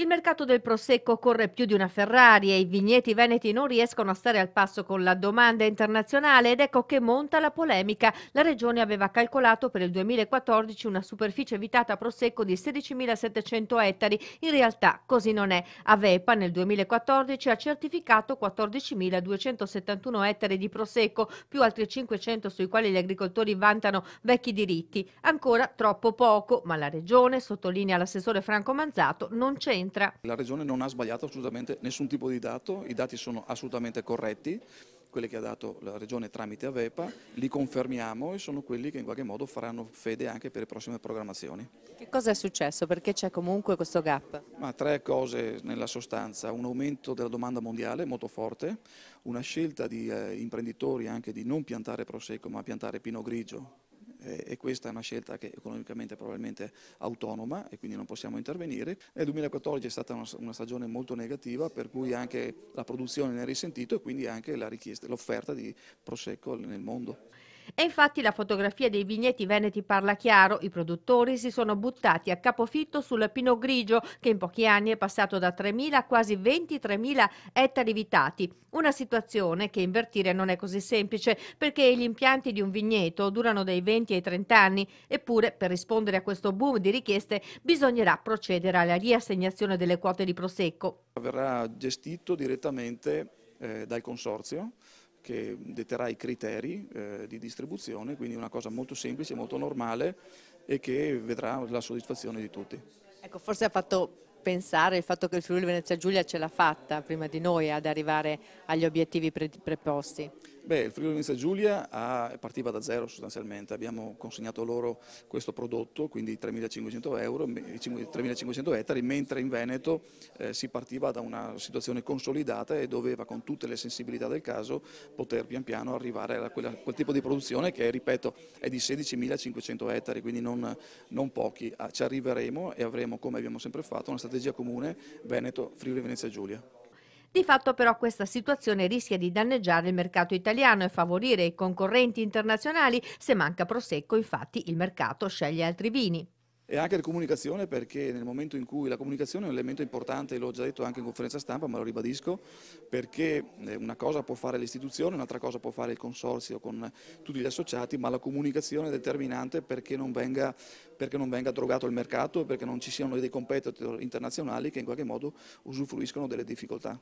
Il mercato del prosecco corre più di una Ferrari e i vigneti veneti non riescono a stare al passo con la domanda internazionale ed ecco che monta la polemica. La regione aveva calcolato per il 2014 una superficie evitata a prosecco di 16.700 ettari, in realtà così non è. Avepa nel 2014 ha certificato 14.271 ettari di prosecco, più altri 500 sui quali gli agricoltori vantano vecchi diritti. Ancora troppo poco, ma la regione, sottolinea l'assessore Franco Manzato, non c'entra rientra. La Regione non ha sbagliato assolutamente nessun tipo di dato, i dati sono assolutamente corretti quelli che ha dato la Regione tramite Avepa, li confermiamo e sono quelli che in qualche modo faranno fede anche per le prossime programmazioni. Che cosa è successo? Perché c'è comunque questo gap? Ma tre cose nella sostanza, un aumento della domanda mondiale molto forte, una scelta di eh, imprenditori anche di non piantare Prosecco ma piantare Pino Grigio eh, e questa è una scelta che economicamente è probabilmente autonoma e quindi non possiamo intervenire. Nel 2014 è stata una, una stagione molto negativa per cui anche la produzione ne ha risentito e quindi anche l'offerta di Prosecco nel mondo. E infatti la fotografia dei vigneti veneti parla chiaro, i produttori si sono buttati a capofitto sul pino grigio che in pochi anni è passato da 3.000 a quasi 23.000 ettari vitati, una situazione che invertire non è così semplice perché gli impianti di un vigneto durano dai 20 ai 30 anni, eppure per rispondere a questo boom di richieste bisognerà procedere alla riassegnazione delle quote di prosecco. Verrà gestito direttamente eh, dal consorzio che detterà i criteri eh, di distribuzione, quindi una cosa molto semplice, molto normale e che vedrà la soddisfazione di tutti. Ecco, forse ha fatto pensare il fatto che il Friuli Venezia Giulia ce l'ha fatta prima di noi ad arrivare agli obiettivi pre preposti. Beh, il Friuli Venezia Giulia ha, partiva da zero sostanzialmente, abbiamo consegnato loro questo prodotto, quindi 3.500 euro, 3.500 ettari, mentre in Veneto eh, si partiva da una situazione consolidata e doveva con tutte le sensibilità del caso poter pian piano arrivare a, quella, quel tipo di produzione che, ripeto, è di 16.500 ettari, quindi non, non pochi. Ah, ci arriveremo e avremo, come abbiamo sempre fatto, una strategia comune Veneto-Friuli Venezia Giulia. Di fatto però questa situazione rischia di danneggiare il mercato italiano e favorire i concorrenti internazionali. Se manca Prosecco infatti il mercato sceglie altri vini. E anche la comunicazione perché nel momento in cui la comunicazione è un elemento importante, l'ho già detto anche in conferenza stampa, ma lo ribadisco, perché eh, una cosa può fare l'istituzione, un'altra cosa può fare il consorzio con tutti gli associati, ma la comunicazione è determinante perché non venga, perché non venga drogato il mercato e perché non ci siano dei competitor internazionali che in qualche modo usufruiscono delle difficoltà.